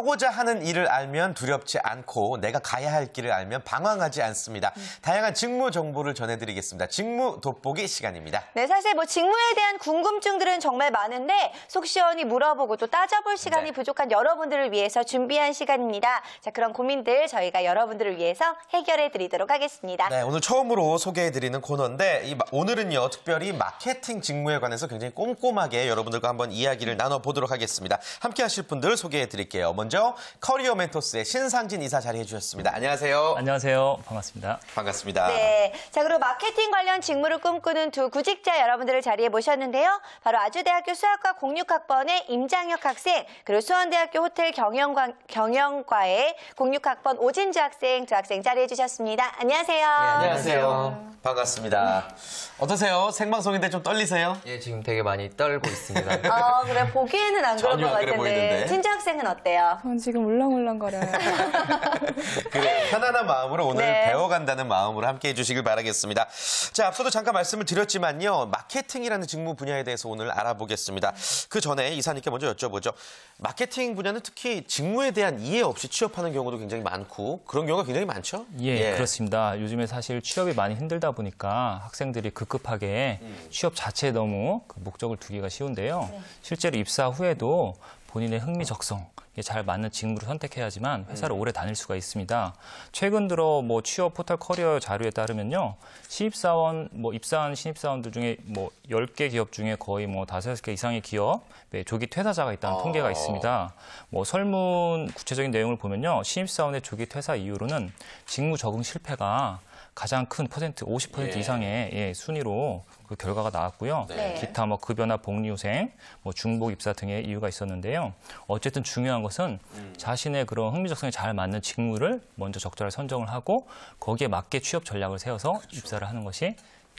하고자 하는 일을 알면 두렵지 않고 내가 가야 할 길을 알면 방황하지 않습니다. 다양한 직무 정보를 전해드리겠습니다. 직무 돋보기 시간입니다. 네, 사실 뭐 직무에 대한 궁금증들은 정말 많은데 속 시원히 물어보고 또 따져볼 시간이 네. 부족한 여러분들을 위해서 준비한 시간입니다. 자, 그런 고민들 저희가 여러분들을 위해서 해결해 드리도록 하겠습니다. 네, 오늘 처음으로 소개해 드리는 코너인데 이, 오늘은요. 특별히 마케팅 직무에 관해서 굉장히 꼼꼼하게 여러분들과 한번 이야기를 나눠 보도록 하겠습니다. 함께 하실 분들 소개해 드릴게요. 먼저 먼저 커리어 멘토스의 신상진 이사 자리해 주셨습니다. 안녕하세요. 안녕하세요. 반갑습니다. 반갑습니다. 네. 자, 그리고 마케팅 관련 직무를 꿈꾸는 두 구직자 여러분들을 자리해 모셨는데요. 바로 아주대학교 수학과 06학번의 임장혁 학생, 그리고 수원대학교 호텔 경영과, 경영과의 06학번 오진주 학생 두 학생 자리해 주셨습니다. 안녕하세요. 네, 안녕하세요. 안녕하세요. 반갑습니다. 어떠세요? 생방송인데 좀 떨리세요? 예, 지금 되게 많이 떨고 있습니다. 아, 그래 보기에는 안 그럴 것같은데 진주 학생은 어때요? 전 지금 울렁울렁거려요. 편안한 마음으로 오늘 네. 배워간다는 마음으로 함께해 주시길 바라겠습니다. 자, 앞서도 잠깐 말씀을 드렸지만요. 마케팅이라는 직무 분야에 대해서 오늘 알아보겠습니다. 그 전에 이사님께 먼저 여쭤보죠. 마케팅 분야는 특히 직무에 대한 이해 없이 취업하는 경우도 굉장히 많고 그런 경우가 굉장히 많죠? 예, 예. 그렇습니다. 요즘에 사실 취업이 많이 힘들다 보니까 학생들이 급급하게 음. 취업 자체에 너무 그 목적을 두기가 쉬운데요. 네. 실제로 입사 후에도 본인의 흥미 적성 잘 맞는 직무를 선택해야지만 네. 회사를 오래 다닐 수가 있습니다. 최근 들어 뭐 취업 포털 커리어 자료에 따르면요. 신입사원 뭐 입사한 신입사원들 중에 뭐 10개 기업 중에 거의 뭐 5개 이상의 기업 네, 조기 퇴사자가 있다는 아... 통계가 있습니다. 뭐 설문 구체적인 내용을 보면요. 신입사원의 조기 퇴사 이유로는 직무 적응 실패가 가장 큰 퍼센트 50% 예. 이상의 예, 순위로 그 결과가 나왔고요. 네. 네. 기타 뭐 급여나 복리후생, 뭐 중복 입사 등의 이유가 있었는데요. 어쨌든 중요한 것은 음. 자신의 그런 흥미적성에 잘 맞는 직무를 먼저 적절하게 선정을 하고 거기에 맞게 취업 전략을 세워서 그렇죠. 입사를 하는 것이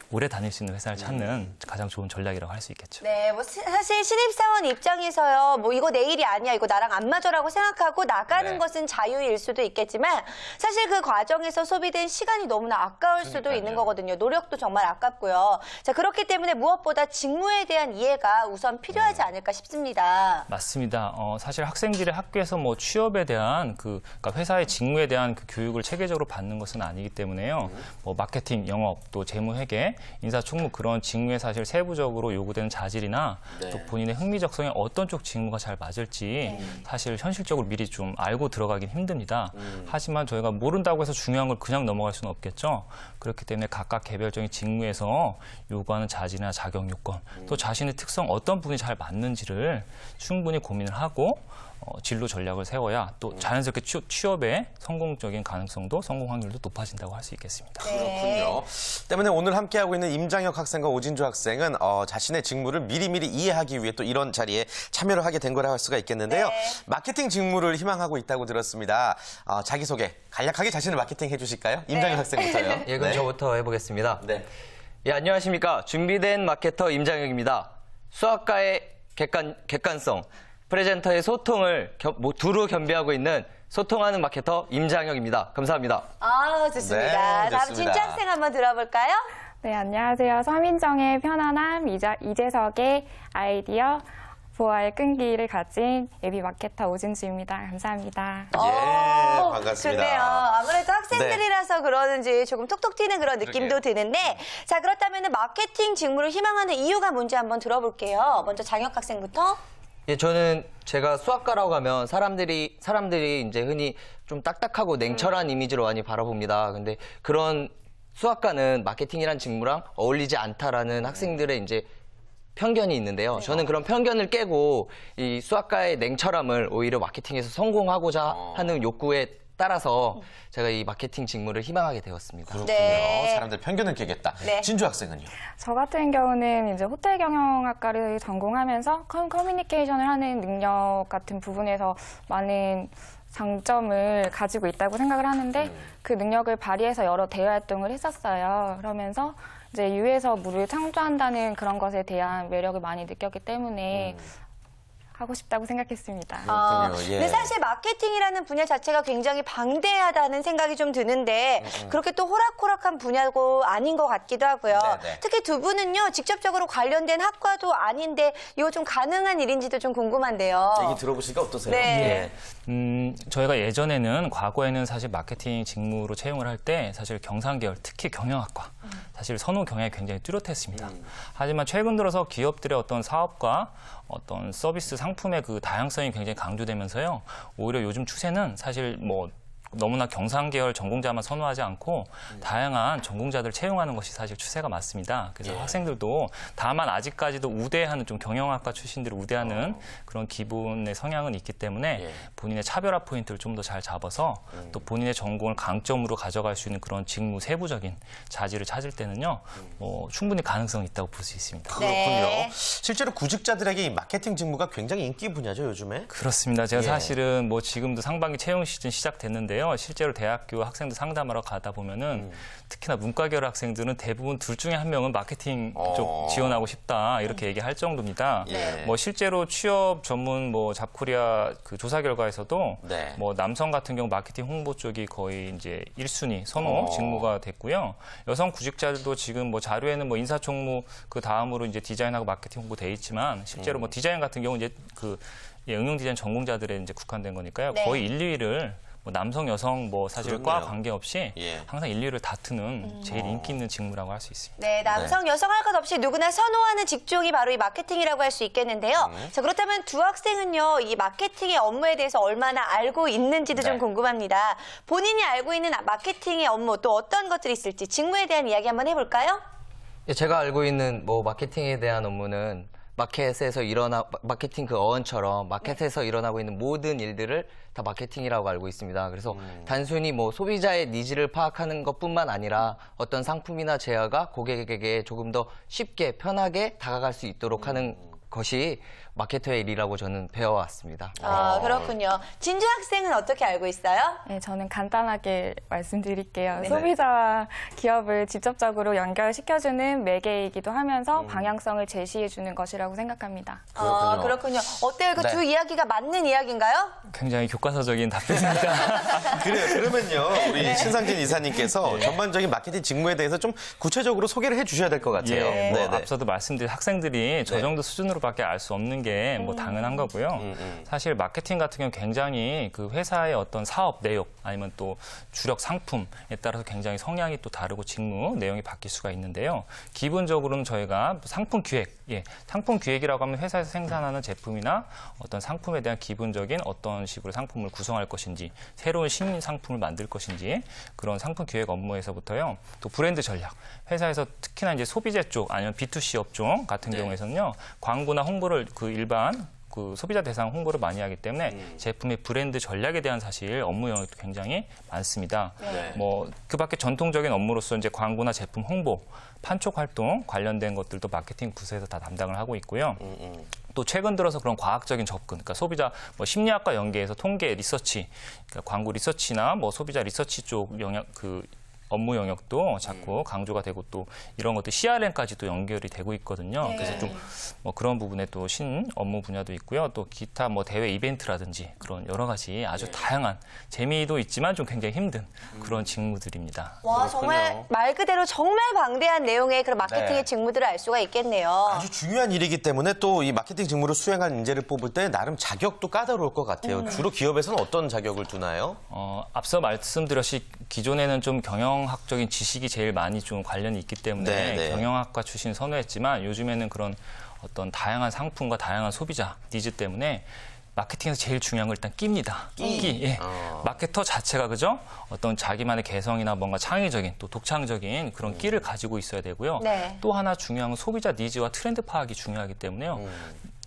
오래 다닐 수 있는 회사를 음. 찾는 가장 좋은 전략이라고 할 수 있겠죠. 네, 뭐 시- 사실 신입사원 입장에서요, 뭐 이거 내 일이 아니야, 이거 나랑 안 맞아라고 생각하고 나가는 네. 것은 자유일 수도 있겠지만 사실 그 과정에서 소비된 시간이 너무나 아까울 수도 그러니까요. 있는 거거든요. 노력도 정말 아깝고요. 자, 그렇기 때문에 무엇보다 직무에 대한 이해가 우선 필요하지 네. 않을까 싶습니다. 맞습니다. 어, 사실 학생들이 학교에서 뭐 취업에 대한 그 그러니까 회사의 직무에 대한 그 교육을 체계적으로 받는 것은 아니기 때문에요. 네. 뭐 마케팅, 영업, 또 재무 회계 인사총무 그런 직무에 사실 세부적으로 요구되는 자질이나 네. 또 본인의 흥미적성에 어떤 쪽 직무가 잘 맞을지 네. 사실 현실적으로 미리 좀 알고 들어가긴 힘듭니다. 음. 하지만 저희가 모른다고 해서 중요한 걸 그냥 넘어갈 수는 없겠죠. 그렇기 때문에 각각 개별적인 직무에서 요구하는 자질이나 자격 요건 음. 또 자신의 특성 어떤 부 분이 잘 맞는지를 충분히 고민을 하고 어, 진로 전략을 세워야 또 음. 자연스럽게 취업, 의 성공적인 가능성도 성공 확률도 높아진다고 할 수 있겠습니다. 네. 그렇군요. 때문에 오늘 함께하고 있는 임장혁 학생과 오진주 학생은 어, 자신의 직무를 미리미리 이해하기 위해 또 이런 자리에 참여를 하게 된 거라 할 수가 있겠는데요. 네. 마케팅 직무를 희망하고 있다고 들었습니다. 어, 자기소개 간략하게 자신을 마케팅 해주실까요? 네. 임장혁 학생부터요. 예, 그럼 네. 저부터 해보겠습니다. 네. 예, 안녕하십니까. 준비된 마케터 임장혁입니다. 수학과의 객관, 객관성, 프레젠터의 소통을 겨, 뭐, 두루 겸비하고 있는 소통하는 마케터 임장혁입니다. 감사합니다. 아 좋습니다. 네, 다음 진짜학생 한번 들어볼까요? 네, 안녕하세요. 서민정의 편안함, 이자, 이재석의 아이디어, 부아의 끈기를 가진 예비 마케터 오진수입니다 감사합니다. 어, 예, 반갑습니다. 좋네요. 아무래도 학생들이라서 네. 그러는지 조금 톡톡 튀는 그런 느낌도 그러게요. 드는데 자 그렇다면 마케팅 직무를 희망하는 이유가 뭔지 한번 들어볼게요. 먼저 장혁 학생부터. 예, 저는 제가 수학과라고 하면 사람들이 사람들이 이제 흔히 좀 딱딱하고 냉철한 음. 이미지로 많이 바라봅니다. 근데 그런 수학과는 마케팅이란 직무랑 어울리지 않다라는 학생들의 이제 편견이 있는데요. 네. 저는 그런 편견을 깨고 이수학과의 냉철함을 오히려 마케팅에서 성공하고자 어. 하는 욕구에 따라서 음. 제가 이 마케팅 직무를 희망하게 되었습니다. 그렇군요. 네. 사람들 편견을 깨겠다. 네. 진주 학생은요? 저 같은 경우는 이제 호텔 경영학과를 전공하면서 커뮤니케이션을 하는 능력 같은 부분에서 많은 장점을 가지고 있다고 생각을 하는데 음. 그 능력을 발휘해서 여러 대외 활동을 했었어요. 그러면서 이제 유에서 물을 창조한다는 그런 것에 대한 매력을 많이 느꼈기 때문에 음. 하고 싶다고 생각했습니다. 아, 아 예. 근데 사실 마케팅이라는 분야 자체가 굉장히 방대하다는 생각이 좀 드는데 음, 음. 그렇게 또 호락호락한 분야고 아닌 것 같기도 하고요. 네네. 네. 특히 두 분은요 직접적으로 관련된 학과도 아닌데 이거 좀 가능한 일인지도 좀 궁금한데요. 얘기 들어보시니까 어떠세요? 네. 예. 음, 저희가 예전에는 과거에는 사실 마케팅 직무로 채용을 할 때 사실 경상계열 특히 경영학과 음. 사실 선호 경향이 굉장히 뚜렷했습니다. 하지만 최근 들어서 기업들의 어떤 사업과 어떤 서비스 상 상품의 그 다양성이 굉장히 강조되면서요. 오히려 요즘 추세는 사실 뭐 너무나 경상계열 전공자만 선호하지 않고 다양한 전공자들을 채용하는 것이 사실 추세가 맞습니다. 그래서 예. 학생들도 다만 아직까지도 우대하는 좀 경영학과 출신들을 우대하는 어. 그런 기본의 성향은 있기 때문에 예. 본인의 차별화 포인트를 좀 더 잘 잡아서 음. 또 본인의 전공을 강점으로 가져갈 수 있는 그런 직무 세부적인 자질을 찾을 때는요 음. 어, 충분히 가능성이 있다고 볼 수 있습니다. 네. 그렇군요. 네. 실제로 구직자들에게 이 마케팅 직무가 굉장히 인기 분야죠 요즘에? 그렇습니다. 제가 예. 사실은 뭐 지금도 상반기 채용 시즌 시작됐는데 있는데요. 실제로 대학교 학생들 상담하러 가다 보면은 음. 특히나 문과계열 학생들은 대부분 둘 중에 한 명은 마케팅 어. 쪽 지원하고 싶다 이렇게 얘기할 정도입니다. 예. 뭐 실제로 취업 전문 뭐 잡코리아 그 조사 결과에서도 네. 뭐 남성 같은 경우 마케팅 홍보 쪽이 거의 이제 1순위 선호 어. 직무가 됐고요. 여성 구직자들도 지금 뭐 자료에는 뭐 인사총무 그 다음으로 이제 디자인하고 마케팅 홍보 돼 있지만 실제로 뭐 음. 뭐 디자인 같은 경우 이제 그 예, 응용 디자인 전공자들의 이제 국한된 거니까요. 네. 거의 1, 2위를 뭐 남성, 여성 뭐 사실 과 관계없이 예. 항상 인류를 다투는 음. 제일 인기 어. 있는 직무라고 할 수 있습니다. 네, 남성, 네. 여성 할 것 없이 누구나 선호하는 직종이 바로 이 마케팅이라고 할 수 있겠는데요. 네. 자, 그렇다면 두 학생은요, 이 마케팅의 업무에 대해서 얼마나 알고 있는지도 네. 좀 궁금합니다. 본인이 알고 있는 마케팅의 업무 또 어떤 것들이 있을지 직무에 대한 이야기 한번 해볼까요? 예, 제가 알고 있는 뭐 마케팅에 대한 업무는 마켓에서 일어나 마케팅 그 어원처럼 마켓에서 네. 일어나고 있는 모든 일들을 다 마케팅이라고 알고 있습니다. 그래서 음. 단순히 뭐 소비자의 니즈를 파악하는 것뿐만 아니라 어떤 상품이나 제어가 고객에게 조금 더 쉽게 편하게 다가갈 수 있도록 하는 음. 것이 마케터의 일이라고 저는 배워왔습니다. 아, 그렇군요. 진주 학생은 어떻게 알고 있어요? 네, 저는 간단하게 말씀드릴게요. 네. 소비자와 기업을 직접적으로 연결시켜주는 매개이기도 하면서 음. 방향성을 제시해주는 것이라고 생각합니다. 아, 그렇군요. 그렇군요. 어때요? 그 네. 두 이야기가 맞는 이야기인가요? 굉장히 교과서적인 답변입니다. 그래요. 그러면요. 우리 네. 신상진 이사님께서 네. 전반적인 마케팅 직무에 대해서 좀 구체적으로 소개를 해 주셔야 될 것 같아요. 예, 뭐네 뭐 네. 앞서도 말씀드린 학생들이 저 정도 수준으로 밖에알수 없는 게뭐 네. 당연한 거고요. 음, 음. 사실 마케팅 같은 경우 는 굉장히 그 회사의 어떤 사업 내역 아니면 또 주력 상품에 따라서 굉장히 성향이 또 다르고 직무 내용이 바뀔 수가 있는데요. 기본적으로는 저희가 상품 기획, 예, 상품 기획이라고 하면 회사에서 생산하는 제품이나 어떤 상품에 대한 기본적인 어떤 식으로 상품을 구성할 것인지 새로운 신인 상품을 만들 것인지 그런 상품 기획 업무에서부터요. 또 브랜드 전략, 회사에서 특히나 이제 소비재 쪽 아니면 B2C 업종 같은 네. 경우에서는요. 광고 광고나 홍보를 그 일반 그 소비자 대상 홍보를 많이 하기 때문에 음. 제품의 브랜드 전략에 대한 사실 업무 영역도 굉장히 많습니다. 네. 뭐그 밖에 전통적인 업무로서 이제 광고나 제품 홍보, 판촉 활동 관련된 것들도 마케팅 부서에서 다 담당을 하고 있고요. 음, 음. 또 최근 들어서 그런 과학적인 접근, 그러니까 소비자 뭐 심리학과 연계해서 통계 리서치, 그러니까 광고 리서치나 뭐 소비자 리서치 쪽 영역 그 업무 영역도 음. 자꾸 음. 강조가 되고 또 이런 것도 CRM까지 도 연결이 되고 있거든요. 네. 그래서 좀뭐 그런 부분에 또 신 업무 분야도 있고요. 또 기타 뭐 대회 이벤트라든지 그런 여러 가지 아주 네. 다양한 재미도 있지만 좀 굉장히 힘든 음. 그런 직무들입니다. 와 그렇군요. 정말 말 그대로 정말 방대한 내용의 그런 마케팅의 네. 직무들을 알 수가 있겠네요. 아주 중요한 일이기 때문에 또 이 마케팅 직무를 수행한 인재를 뽑을 때 나름 자격도 까다로울 것 같아요. 음. 주로 기업에서는 어떤 자격을 두나요? 어, 앞서 말씀드렸듯이 기존에는 좀 경영 경영학적인 지식이 제일 많이 좀 관련이 있기 때문에 네네. 네. 경영학과 출신 선호했지만 요즘에는 그런 어떤 다양한 상품과 다양한 소비자 니즈 때문에 마케팅에서 제일 중요한 건 일단 끼입니다. 끼. 끼. 예. 어. 마케터 자체가 그죠? 어떤 자기만의 개성이나 뭔가 창의적인 또 독창적인 그런 음. 끼를 가지고 있어야 되고요. 네. 또 하나 중요한 건 소비자 니즈와 트렌드 파악이 중요하기 때문에요. 음.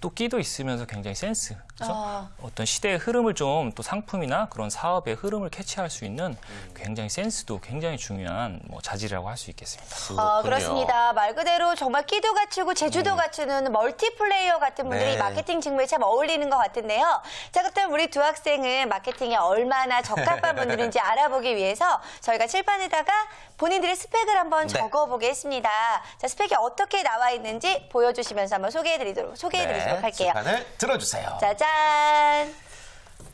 또 끼도 있으면서 굉장히 센스. 그래서 아. 어떤 시대의 흐름을 좀 또 상품이나 그런 사업의 흐름을 캐치할 수 있는 굉장히 센스도 굉장히 중요한 뭐 자질이라고 할 수 있겠습니다. 아, 그렇습니다. 말 그대로 정말 끼도 갖추고 제주도 음. 네. 갖추는 멀티플레이어 같은 분들이 네. 마케팅 직무에 참 어울리는 것 같은데요. 자, 그럼 우리 두 학생은 마케팅에 얼마나 적합한 분들인지 알아보기 위해서 저희가 칠판에다가 본인들의 스펙을 한번 네. 적어보겠습니다. 자, 스펙이 어떻게 나와 있는지 보여주시면서 한번 소개해드리도록 소개해드리도록 보도 할게요. 시간을 들어주세요. 짜잔.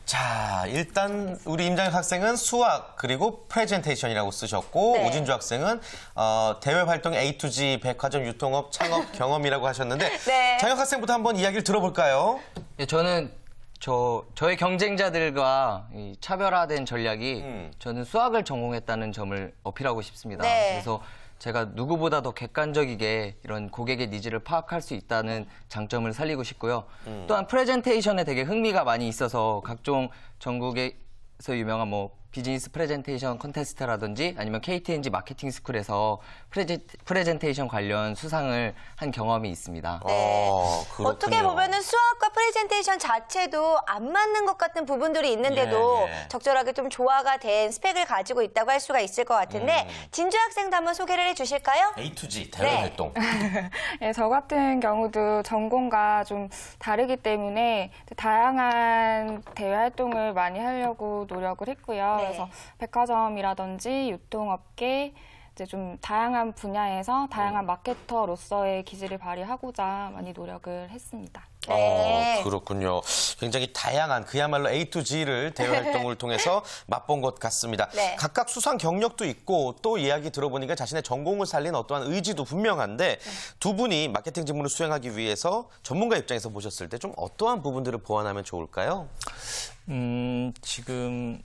자, 일단 우리 임장혁 학생은 수학 그리고 프레젠테이션이라고 쓰셨고 네. 오진주 학생은 어, 대외 활동 A to Z 백화점 유통업 창업 경험이라고 하셨는데 네. 장혁 학생부터 한번 이야기를 들어볼까요? 예, 저는 저 저의 경쟁자들과 이 차별화된 전략이 음. 저는 수학을 전공했다는 점을 어필하고 싶습니다. 네. 그래서 제가 누구보다 더 객관적이게 이런 고객의 니즈를 파악할 수 있다는 장점을 살리고 싶고요. 음. 또한 프레젠테이션에 되게 흥미가 많이 있어서 각종 전국에서 유명한 뭐 비즈니스 프레젠테이션 컨테스트라든지 아니면 KTNG 마케팅 스쿨에서 프레제, 프레젠테이션 관련 수상을 한 경험이 있습니다. 네. 아, 어떻게 보면은 수학과 프레젠테이션 자체도 안 맞는 것 같은 부분들이 있는데도 예, 예. 적절하게 좀 조화가 된 스펙을 가지고 있다고 할 수가 있을 것 같은데 음. 진주 학생도 한번 소개를 해주실까요? A to G 네. 대외 네. 활동. 예, 저 같은 경우도 전공과 좀 다르기 때문에 다양한 대외 활동을 많이 하려고 노력을 했고요. 그래서 네. 백화점이라든지 유통업계 이제 좀 다양한 분야에서 다양한 음. 마케터로서의 기질을 발휘하고자 많이 노력을 했습니다. 어, 네. 어, 그렇군요. 굉장히 다양한 그야말로 A to G를 대외 활동을 통해서 맛본 것 같습니다. 네. 각각 수상 경력도 있고 또 이야기 들어보니까 자신의 전공을 살린 어떠한 의지도 분명한데 네. 두 분이 마케팅 직무를 수행하기 위해서 전문가 입장에서 보셨을 때 좀 어떠한 부분들을 보완하면 좋을까요? 음, 지금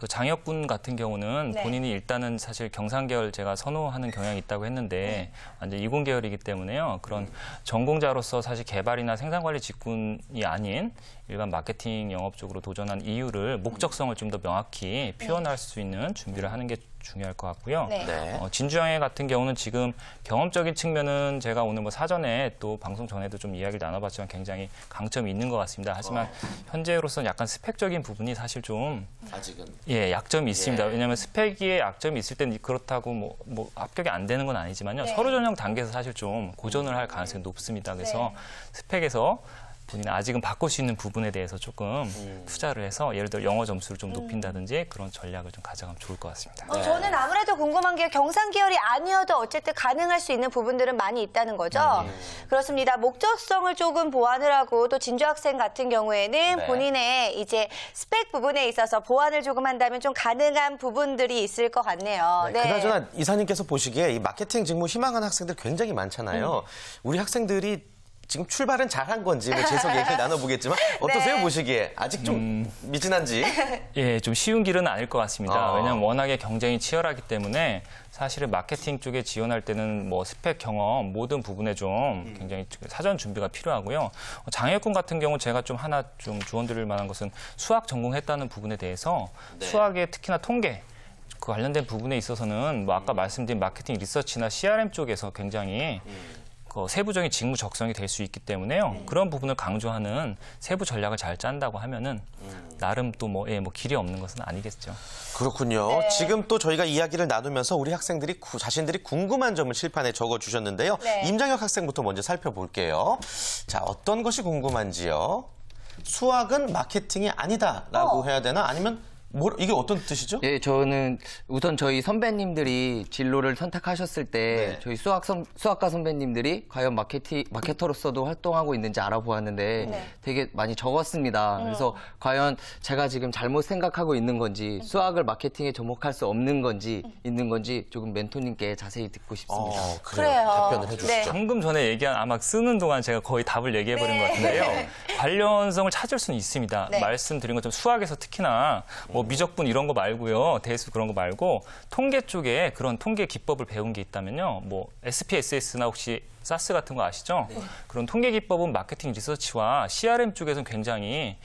그 장혁군 같은 경우는 네. 본인이 일단은 사실 경상계열 제가 선호하는 경향이 있다고 했는데 네. 완전 이공계열이기 때문에요. 그런 네. 전공자로서 사실 개발이나 생산관리 직군이 아닌 일반 마케팅 영업 쪽으로 도전한 이유를 목적성을 좀 더 명확히 네. 표현할 수 있는 준비를 하는 게 중요할 것 같고요. 네. 네. 어, 진주양해 같은 경우는 지금 경험적인 측면은 제가 오늘 뭐 사전에 또 방송 전에도 좀 이야기를 나눠봤지만 굉장히 강점이 있는 것 같습니다. 하지만 어. 현재로서는 약간 스펙적인 부분이 사실 좀 아직은 예 약점이 있습니다. 예. 왜냐하면 스펙에 약점이 있을 때는 그렇다고 뭐, 뭐 합격이 안 되는 건 아니지만요. 네. 서로 전형 단계에서 사실 좀 고전을 할 가능성이 음. 높습니다. 그래서 네. 스펙에서 본인 이 아직은 바꿀 수 있는 부분에 대해서 조금 음. 투자를 해서 예를 들어 영어 점수를 좀 음. 높인다든지 그런 전략을 좀 가져가면 좋을 것 같습니다. 어, 네. 저는 아무래도 궁금한 게 경상 계열이 아니어도 어쨌든 가능할 수 있는 부분들은 많이 있다는 거죠. 음. 그렇습니다. 목적성을 조금 보완을하고 또 진주 학생 같은 경우에는 네. 본인의 이제 스펙 부분에 있어서 보완을 조금 한다면 좀 가능한 부분들이 있을 것 같네요. 네. 네. 그나저나 이사님께서 보시기에 이 마케팅 직무 희망하는 학생들 굉장히 많잖아요. 음. 우리 학생들이 지금 출발은 잘한 건지 뭐 재석 얘기 나눠보겠지만 어떠세요 네. 보시기에 아직 좀 음. 미진한지 예, 좀 쉬운 길은 아닐 것 같습니다. 아. 왜냐하면 워낙에 경쟁이 치열하기 때문에 사실은 마케팅 쪽에 지원할 때는 뭐 스펙 경험 모든 부분에 좀 음. 굉장히 사전 준비가 필요하고요. 장혁군 같은 경우 제가 좀 하나 좀 조언드릴 만한 것은 수학 전공했다는 부분에 대해서 네. 수학에 특히나 통계 그 관련된 부분에 있어서는 뭐 아까 말씀드린 마케팅 리서치나 CRM 쪽에서 굉장히 음. 어, 세부적인 직무 적성이 될 수 있기 때문에요. 네. 그런 부분을 강조하는 세부 전략을 잘 짠다고 하면은 음. 나름 또 뭐 예, 뭐 길이 없는 것은 아니겠죠. 그렇군요. 네. 지금 또 저희가 이야기를 나누면서 우리 학생들이 구, 자신들이 궁금한 점을 칠판에 적어 주셨는데요. 네. 임장혁 학생부터 먼저 살펴볼게요. 자, 어떤 것이 궁금한지요? 수학은 마케팅이 아니다라고 어. 해야 되나? 아니면 뭐, 이게 어떤 뜻이죠? 예, 저는 우선 저희 선배님들이 진로를 선택하셨을 때 네. 저희 수학 선, 수학과 선배님들이 과연 마케티, 마케터로서도 활동하고 있는지 알아보았는데 네. 되게 많이 적었습니다. 음. 그래서 과연 제가 지금 잘못 생각하고 있는 건지 음. 수학을 마케팅에 접목할 수 없는 건지 있는 건지 조금 멘토님께 자세히 듣고 싶습니다. 어, 그래요. 그래요. 답변을 네. 해주시죠. 네. 방금 전에 얘기한 아마 쓰는 동안 제가 거의 답을 얘기해버린 네. 것 같은데요. 관련성을 찾을 수는 있습니다. 네. 말씀드린 것처럼 수학에서 특히나 뭐 미적분 이런 거 말고요. 대수 그런 거 말고 통계 쪽에 그런 통계 기법을 배운 게 있다면요. 뭐 SPSS나 혹시 SAS 같은 거 아시죠? 네. 그런 통계 기법은 마케팅 리서치와 CRM 쪽에서는 굉장히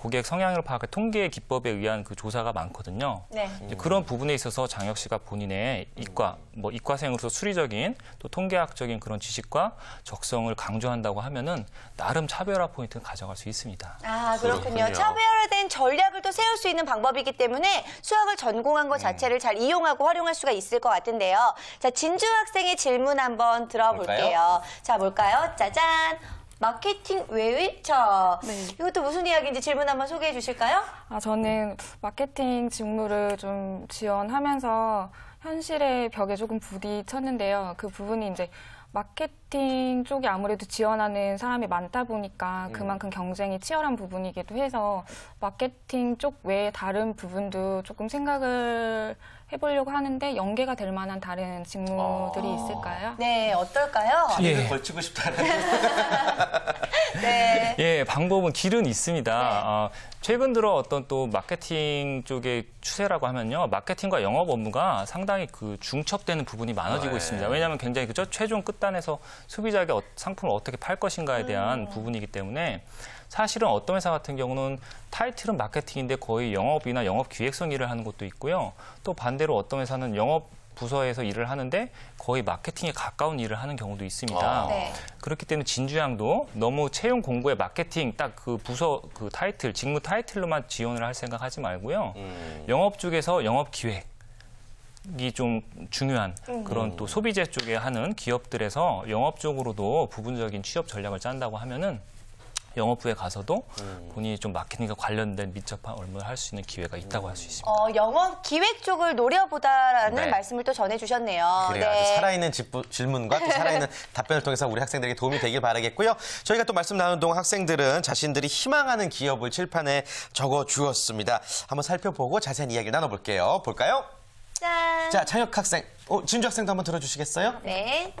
고객 성향을 파악할 통계 기법에 의한 그 조사가 많거든요. 네. 그런 부분에 있어서 장혁 씨가 본인의 이과, 뭐 이과생으로서 수리적인 또 통계학적인 그런 지식과 적성을 강조한다고 하면은 나름 차별화 포인트는 가져갈 수 있습니다. 아, 그렇군요. 그렇군요. 차별화된 전략을 또 세울 수 있는 방법이기 때문에 수학을 전공한 것 네. 자체를 잘 이용하고 활용할 수가 있을 것 같은데요. 자, 진주 학생의 질문 한번 들어볼게요. 볼까요? 자, 볼까요 짜잔. 마케팅 외의 차. 네. 이것도 무슨 이야기인지 질문 한번 소개해 주실까요? 아, 저는 마케팅 직무를 좀 지원하면서 현실의 벽에 조금 부딪혔는데요. 그 부분이 이제 마케팅 쪽이 아무래도 지원하는 사람이 많다 보니까 음. 그만큼 경쟁이 치열한 부분이기도 해서 마케팅 쪽 외에 다른 부분도 조금 생각을 해보려고 하는데 연계가 될 만한 다른 직무들이 아. 있을까요? 네, 어떨까요? 예. 걸치고 싶다는. 네. 예, 방법은 길은 있습니다. 네. 어, 최근 들어 어떤 또 마케팅 쪽의 추세라고 하면요. 마케팅과 영업 업무가 상당히 그 중첩되는 부분이 많아지고 네. 있습니다. 왜냐하면 굉장히 그죠? 최종 끝단에서 소비자에게 어, 상품을 어떻게 팔 것인가에 대한 음. 부분이기 때문에 사실은 어떤 회사 같은 경우는 타이틀은 마케팅인데 거의 영업이나 영업 기획성 일을 하는 것도 있고요. 또 반대로 어떤 회사는 영업 부서에서 일을 하는데 거의 마케팅에 가까운 일을 하는 경우도 있습니다. 아. 네. 그렇기 때문에 진주향도 너무 채용 공고에 마케팅 딱 그 부서 그 타이틀 직무 타이틀로만 지원을 할 생각 하지 말고요. 음. 영업 쪽에서 영업 기획 이좀 중요한 음. 그런 또 소비재 쪽에 하는 기업들에서 영업 쪽으로도 부분적인 취업 전략을 짠다고 하면은 영업부에 가서도 음. 본인이 좀 마케팅과 관련된 밀접한 업무를 할 수 있는 기회가 있다고 할 수 있습니다. 어, 영업 기획 쪽을 노려보다라는 네. 말씀을 또 전해주셨네요. 그래 아주 네. 살아있는 집부- 질문과 또 살아있는 답변을 통해서 우리 학생들에게 도움이 되길 바라겠고요. 저희가 또 말씀 나누는 동안 학생들은 자신들이 희망하는 기업을 칠판에 적어 주었습니다. 한번 살펴보고 자세한 이야기를 나눠볼게요. 볼까요? 짠. 자, 창혁 학생, 어, 진주 학생도 한번 들어주시겠어요? 네.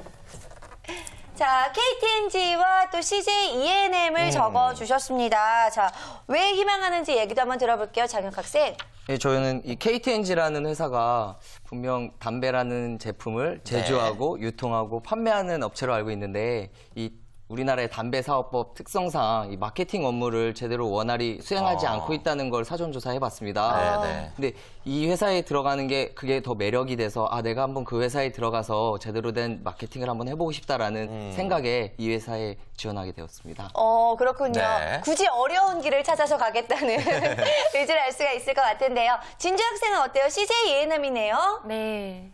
자, KTNG와 또 CJ ENM을 음. 적어주셨습니다. 자, 왜 희망하는지 얘기도 한번 들어볼게요, 장혁 학생. 예, 저희는 이 KTNG라는 회사가 분명 담배라는 제품을 네. 제조하고 유통하고 판매하는 업체로 알고 있는데 이 우리나라의 담배 사업법 특성상 이 마케팅 업무를 제대로 원활히 수행하지 아. 않고 있다는 걸 사전 조사해봤습니다. 네, 네 근데 이 회사에 들어가는 게 그게 더 매력이 돼서 아 내가 한번 그 회사에 들어가서 제대로 된 마케팅을 한번 해보고 싶다라는 음. 생각에 이 회사에 지원하게 되었습니다. 어 그렇군요. 네. 굳이 어려운 길을 찾아서 가겠다는 의지를 알 수가 있을 것 같은데요. 진주 학생은 어때요? CJ 예능이네요. 네.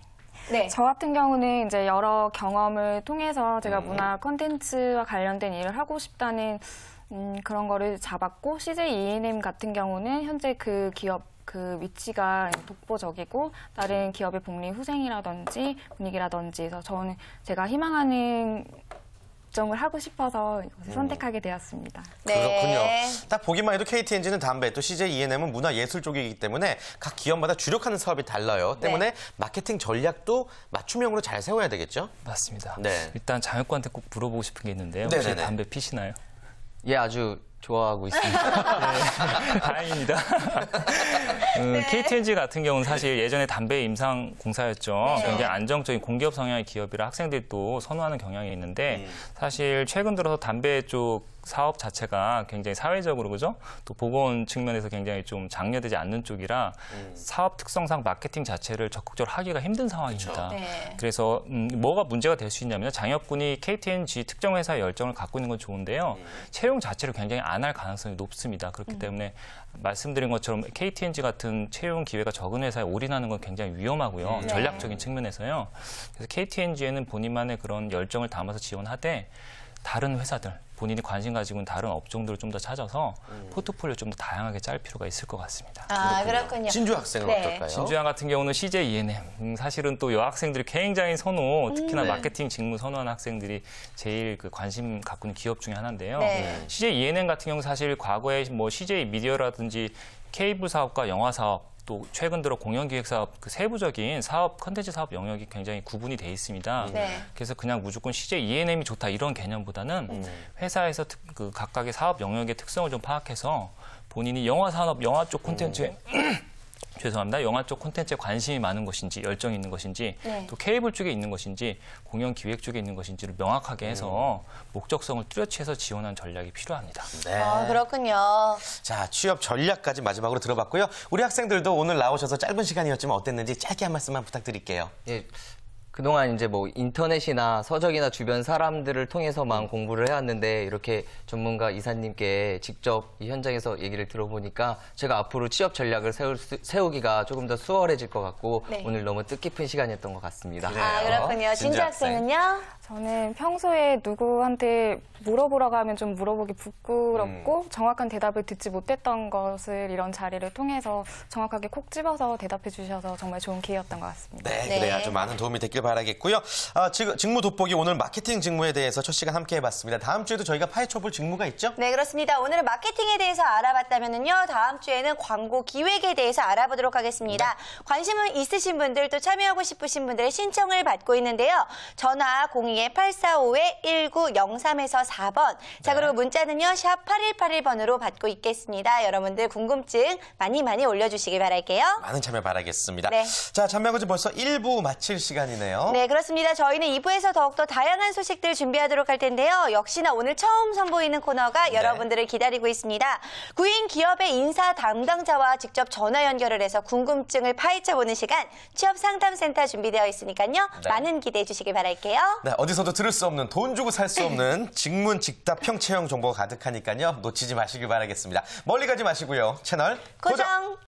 네. 저 같은 경우는 이제 여러 경험을 통해서 제가 음. 문화 콘텐츠와 관련된 일을 하고 싶다는 음, 그런 거를 잡았고 CJ E&M 같은 경우는 현재 그 기업 그 위치가 독보적이고 다른 기업의 복리 후생이라든지 분위기라든지 해서 저는 제가 희망하는 접종을 하고 싶어서 이것을 음. 선택하게 되었습니다. 네. 그렇군요. 딱 보기만 해도 KTNG는 담배, 또 CJ E&M은 문화예술 쪽이기 때문에 각 기업마다 주력하는 사업이 달라요. 네. 때문에 마케팅 전략도 맞춤형으로 잘 세워야 되겠죠? 맞습니다. 네. 일단 장혁구한테 꼭 물어보고 싶은 게 있는데요. 네, 혹시 네네네. 담배 피시나요? 예, 아주 좋아하고 있습니다. 네, 다행입니다. 음, 네. KTNG 같은 경우는 사실 예전에 담배 임상 공사였죠. 네. 굉장히 안정적인 공기업 성향의 기업이라 학생들도 선호하는 경향이 있는데 네. 사실 최근 들어서 담배 쪽 사업 자체가 굉장히 사회적으로 그죠? 또 보건 측면에서 굉장히 좀 장려되지 않는 쪽이라 음. 사업 특성상 마케팅 자체를 적극적으로 하기가 힘든 상황입니다. 네. 그래서 음, 뭐가 문제가 될 수 있냐면 장혁군이 KTNG 특정 회사의 열정을 갖고 있는 건 좋은데요. 음. 채용 자체를 굉장히 안 할 가능성이 높습니다. 그렇기 음. 때문에 말씀드린 것처럼 KTNG 같은 채용 기회가 적은 회사에 올인하는 건 굉장히 위험하고요. 음. 네. 전략적인 측면에서요. 그래서 KTNG에는 본인만의 그런 열정을 담아서 지원하되 다른 회사들 본인이 관심 가지고 있는 다른 업종들을 좀 더 찾아서 음. 포트폴리오 좀 더 다양하게 짤 필요가 있을 것 같습니다. 아, 그렇군요. 진주 학생은 네. 어떨까요? 진주양 같은 경우는 CJ ENM. 음, 사실은 또 여학생들이 굉장히 선호, 특히나 네. 마케팅 직무 선호하는 학생들이 제일 그 관심 갖고 있는 기업 중에 하나인데요. 네. CJ ENM 같은 경우 사실 과거에 뭐 CJ 미디어라든지 e 케이블 사업과 영화 사업 또 최근 들어 공연기획사업 그 세부적인 사업 컨텐츠 사업 영역이 굉장히 구분이 돼 있습니다. 음. 네. 그래서 그냥 무조건 CJ E&M이 좋다 이런 개념보다는 음. 회사에서 특, 그 각각의 사업 영역의 특성을 좀 파악해서 본인이 영화 산업, 영화 쪽 콘텐츠에 음. 죄송합니다. 영화 쪽 콘텐츠에 관심이 많은 것인지 열정이 있는 것인지 네. 또 케이블 쪽에 있는 것인지 공연 기획 쪽에 있는 것인지를 명확하게 음. 해서 목적성을 뚜렷해서 지원하는 전략이 필요합니다. 네. 아, 그렇군요. 자, 취업 전략까지 마지막으로 들어봤고요. 우리 학생들도 오늘 나오셔서 짧은 시간이었지만 어땠는지 짧게 한 말씀만 부탁드릴게요. 예, 그동안 이제 뭐 인터넷이나 서적이나 주변 사람들을 통해서만 음. 공부를 해왔는데 이렇게 전문가 이사님께 직접 이 현장에서 얘기를 들어보니까 제가 앞으로 취업 전략을 세우, 기가 조금 더 수월해질 것 같고 네. 오늘 너무 뜻깊은 시간이었던 것 같습니다. 아, 그래요. 아 그렇군요. 진지 학생은요? 저는 평소에 누구한테 물어보라고 하면 좀 물어보기 부끄럽고 음. 정확한 대답을 듣지 못했던 것을 이런 자리를 통해서 정확하게 콕 집어서 대답해 주셔서 정말 좋은 기회였던 것 같습니다. 네, 네 그래야 네. 좀 많은 도움이 됐길 바랍니다. 바라겠고요. 아, 직무 돋보기 오늘 마케팅 직무에 대해서 첫 시간 함께 해봤습니다. 다음 주에도 저희가 파헤쳐볼 직무가 있죠? 네, 그렇습니다. 오늘은 마케팅에 대해서 알아봤다면요. 다음 주에는 광고 기획에 대해서 알아보도록 하겠습니다. 네. 관심은 있으신 분들 또 참여하고 싶으신 분들의 신청을 받고 있는데요. 전화 0 2 8 4 5 1 9 0 3에서 4번. 자, 네. 그리고 문자는요. 샵 8181번으로 받고 있겠습니다. 여러분들 궁금증 많이 많이 올려주시기 바랄게요. 많은 참여 바라겠습니다. 네. 자, 참여고지 하금 벌써 1부 마칠 시간이네요. 있네요. 네, 그렇습니다. 저희는 2부에서 더욱더 다양한 소식들 준비하도록 할 텐데요. 역시나 오늘 처음 선보이는 코너가 네. 여러분들을 기다리고 있습니다. 구인 기업의 인사 담당자와 직접 전화 연결을 해서 궁금증을 파헤쳐보는 시간 취업 상담센터 준비되어 있으니까요. 네. 많은 기대해 주시길 바랄게요. 네, 어디서도 들을 수 없는 돈 주고 살 수 없는 직문 직답 평채형 정보가 가득하니까요. 놓치지 마시길 바라겠습니다. 멀리 가지 마시고요. 채널 고정. 고정.